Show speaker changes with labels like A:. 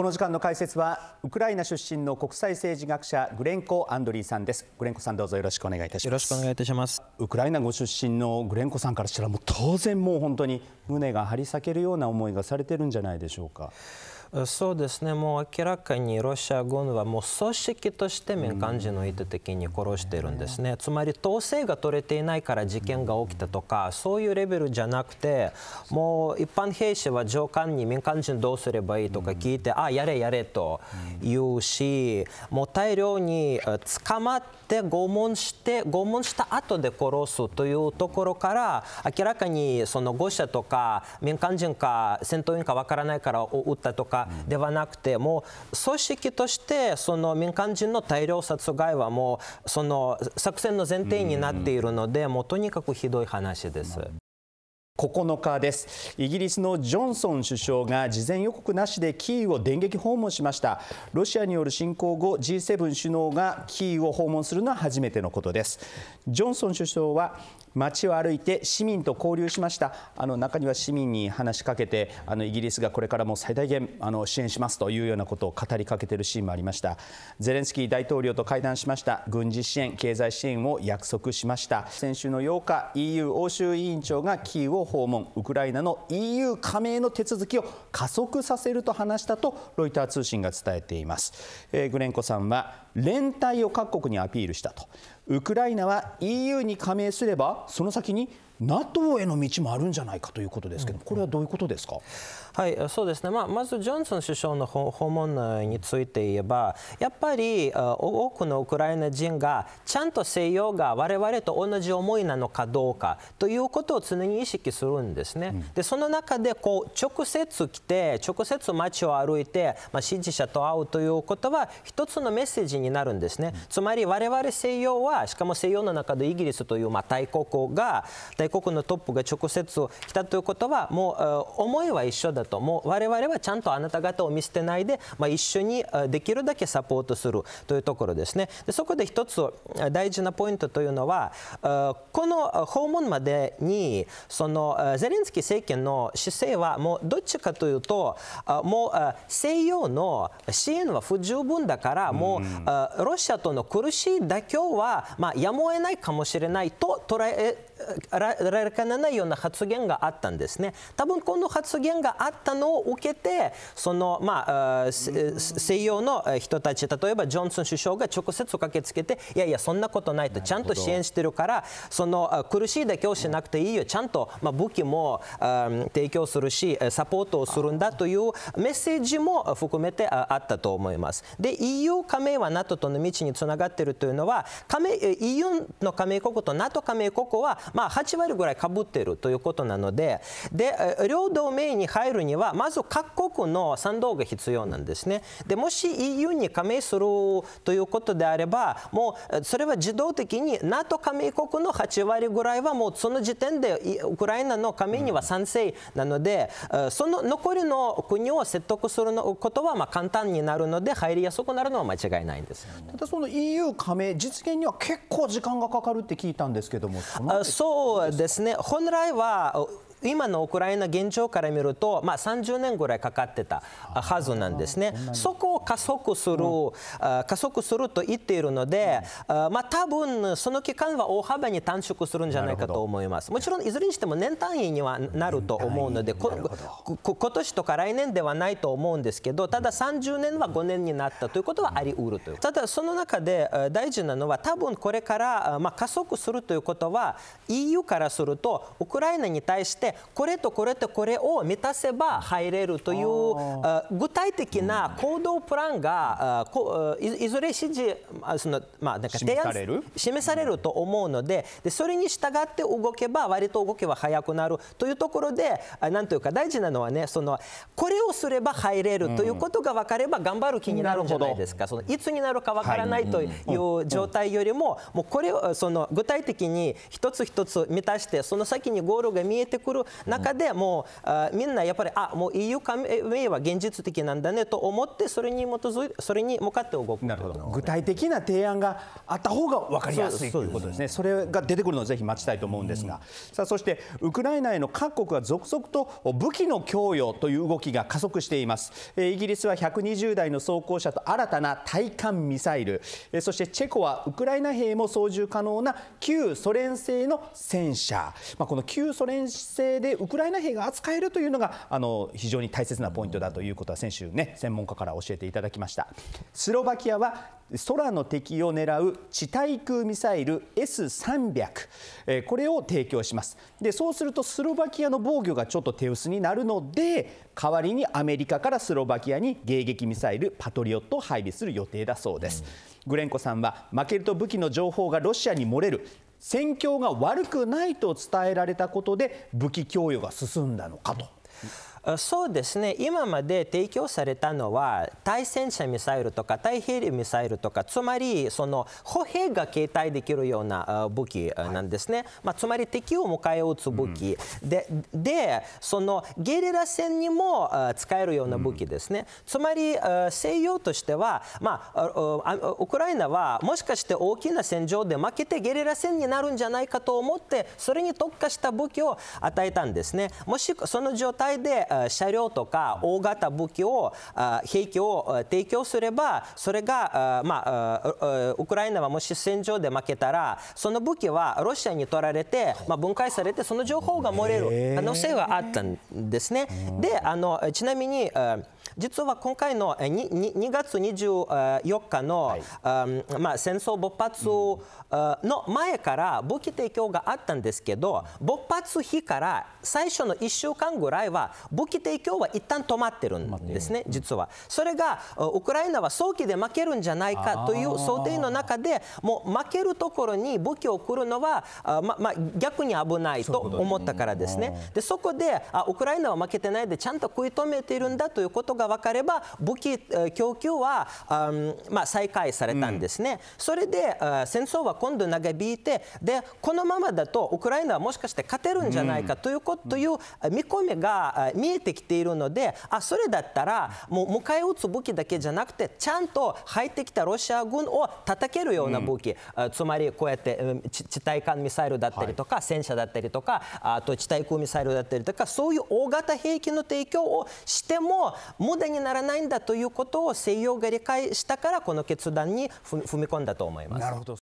A: この時間の解説はウクライナ出身の国際政治学者グレンコ・アンドリーさんですグレンコさんどうぞよろしくお願いいたしますよろしくお願いいたしますウクライナご出身のグレンコさんからしたらもう当然もう本当に胸が張り裂けるような思いがされてるんじゃないでしょうか
B: そうですねもう明らかにロシア軍はもう組織として民間人の意図的に殺しているんですね、つまり統制が取れていないから事件が起きたとかそういうレベルじゃなくてもう一般兵士は上官に民間人どうすればいいとか聞いて、ああやれやれと言うしもう大量に捕まって拷問して拷問した後で殺すというところから明らかにその誤射とか民間人か戦闘員かわからないから撃ったとかではなくて、もう組織としてその民間人の大量殺害はもうその作戦の前提になっているので、もうとにかくひどい話です。
A: 9日ですイギリスのジョンソン首相が事前予告なしでキーウを電撃訪問しましたロシアによる侵攻後 G7 首脳がキーウを訪問するのは初めてのことですジョンソン首相は街を歩いて市民と交流しましたあの中には市民に話しかけてあのイギリスがこれからも最大限あの支援しますというようなことを語りかけているシーンもありましたゼレンスキー大統領と会談しました軍事支援経済支援を約束しました先週の8日 EU 欧州委員長がキーウを訪問ウクライナの EU 加盟の手続きを加速させると話したとロイター通信が伝えています、えー、グレンコさんは連帯を各国にアピールしたとウクライナは EU に加盟すればその先に NATO への道もあるんじゃないかということですけどこれはどういうことですか、うんうん
B: はい、そうですね、まあ、まずジョンソン首相の訪問について言えば、やっぱり多くのウクライナ人が、ちゃんと西洋が我々と同じ思いなのかどうかということを常に意識するんですね、うん、でその中でこう直接来て、直接街を歩いて、まあ、支持者と会うということは、一つのメッセージになるんですね、うん、つまり我々西洋は、しかも西洋の中でイギリスというまあ大国が、大国のトップが直接来たということは、もう思いは一緒だだと、もう我々はちゃんとあなた方を見捨てないで、まあ、一緒にできるだけサポートするというところですね。でそこで一つ大事なポイントというのは、この訪問までにそのゼレンスキー政権の姿勢はもうどっちかというと、もう西洋の支援は不十分だから、もうロシアとの苦しい妥協は、まあ、やむを得ないかもしれないと捉えられかねないような発言があったんですね。多分この発言があったのを受けて、その、まあ、西洋の人たち、例えばジョンソン首相が直接駆けつけて、いやいや、そんなことないと、ちゃんと支援してるから、その苦しいだけをしなくていいよ、ちゃんと、まあ、武器も提供するし、サポートをするんだというメッセージも含めてあったと思います。で、EU 加盟は NATO との道につながっているというのは、加盟 EU の加盟国と NATO 加盟国は、まあ、8割ぐらいかぶっているということなので、で両同盟に入るるには、まず各国の賛同が必要なんですね。でもし EU に加盟するということであれば、もうそれは自動的に NATO 加盟国の8割ぐらいは、もうその時点でウクライナの加盟には賛成なので、その残りの国を説得することはまあ簡単になるので、入りやすくなるのは間違いないんです。
A: ただその EU 加盟実現には結構時間がかかるって聞いたんですけども、そうですね。本来は
B: 今のウクライナ現状から見ると、まあ、30年ぐらいかかってたはずなんですね。そこを加速する、加速すると言っているので、まあ、多分その期間は大幅に短縮するんじゃないかと思います。もちろんいずれにしても年単位にはなると思うので、こ今年とか来年ではないと思うんですけど、ただ30年は5年になったということはあり得るという。ただその中で大事なのは多分これからまあ加速するということは EU からするとウクライナに対してこれとこれとこれを満たせば入れるという具体的な行動プランがいずれ指示その、まあ、なんか提案示されると思うのででそれに従って動けば割と動けば早くなるというところでなんというか大事なのはねそのこれをすれば入れるということが分かれば頑張る気になるんじゃないですかそのいつになるか分からないという状態よりももうこれをその具体的に一つ一つ満たしてその先にゴールが見えてくるる中でもう、みんなやっぱりあもう EU 加盟は現実的なんだねと
A: 思ってそれに基づいそれに向かって動くなるほど具体的な提案があった方が分かりやすいということですねそれが出てくるのをぜひ待ちたいと思うんですが、うん、さあそしてウクライナへの各国は続々と武器の供与という動きが加速していますイギリスは120台の装甲車と新たな対艦ミサイルそしてチェコはウクライナ兵も操縦可能な旧ソ連製の戦車、まあ、この旧ソ連製でウクライナ兵が扱えるというのがあの非常に大切なポイントだということは先週ね専門家から教えていただきましたスロバキアは空の敵を狙う地対空ミサイル S300、えー、これを提供しますでそうするとスロバキアの防御がちょっと手薄になるので代わりにアメリカからスロバキアに迎撃ミサイルパトリオットを配備する予定だそうです、うん、グレンコさんは負けると武器の情報がロシアに漏れる戦況が悪くないと伝えられたことで武器供与が進んだのかと。
B: そうですね、今まで提供されたのは、対戦車ミサイルとか、対兵ミサイルとか、つまりその歩兵が携帯できるような武器なんですね、はい、まあ、つまり敵を迎え撃つ武器、うん、でで、そのゲリラ戦にも使えるような武器ですね、うん、つまり西洋としては、まあ、ウクライナはもしかして大きな戦場で負けてゲリラ戦になるんじゃないかと思って、それに特化した武器を与えたんですね。もしその状態で車両とか大型武器を、兵器を提供すれば、それが、まあ、ウクライナはもし戦場で負けたら、その武器はロシアに取られて、まあ、分解されて、その情報が漏れる可能性はあったんですね。であのちなみに、実は今回の 2, 2月24日の、はい、まあ、戦争勃発の前から武器提供があったんですけど、勃発日から最初の1週間ぐらいは武器提供は一旦止まってるんですね、実は。それがウクライナは早期で負けるんじゃないかという想定の中で、もう負けるところに武器を送るのは、ままあ、逆に危ないと思ったからですね。でそこであウクライナは負けてないでちゃんと食い止めているんだということが分かれば武器供給は、まあ、再開されたんですね、うん、それで戦争は今度長引いてでこのままだとウクライナはもしかして勝てるんじゃないかということ、うん、という見込みが見えてきているのであそれだったらもう迎え撃つ武器だけじゃなくてちゃんと入ってきたロシア軍を叩けるような武器、うん、つまりこうやって地対艦ミサイルだったりとか、はい、戦車だったりとかあと地対空ミサイルだったりとかそういう大型兵器の提供をしてもも無駄にならないんだということを西洋が理解したからこの決断に踏み込んだと思いま
A: す。